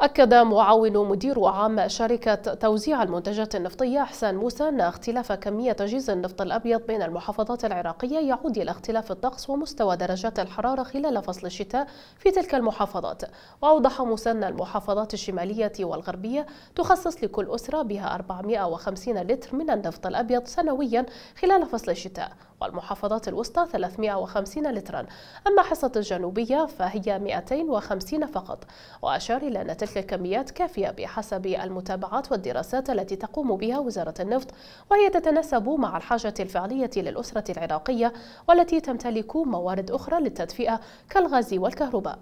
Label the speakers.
Speaker 1: أكد معاون مدير عام شركة توزيع المنتجات النفطية أحسان موسى أن اختلاف كمية تجهيز النفط الأبيض بين المحافظات العراقية يعود إلى اختلاف الطقس ومستوى درجات الحرارة خلال فصل الشتاء في تلك المحافظات وأوضح موسى أن المحافظات الشمالية والغربية تخصص لكل أسرة بها 450 لتر من النفط الأبيض سنويا خلال فصل الشتاء والمحافظات الوسطى 350 لترا أما حصة الجنوبية فهي 250 فقط وأشار إلى أن تلك الكميات كافية بحسب المتابعات والدراسات التي تقوم بها وزارة النفط وهي تتناسب مع الحاجة الفعلية للأسرة العراقية والتي تمتلك موارد أخرى للتدفئة كالغاز والكهرباء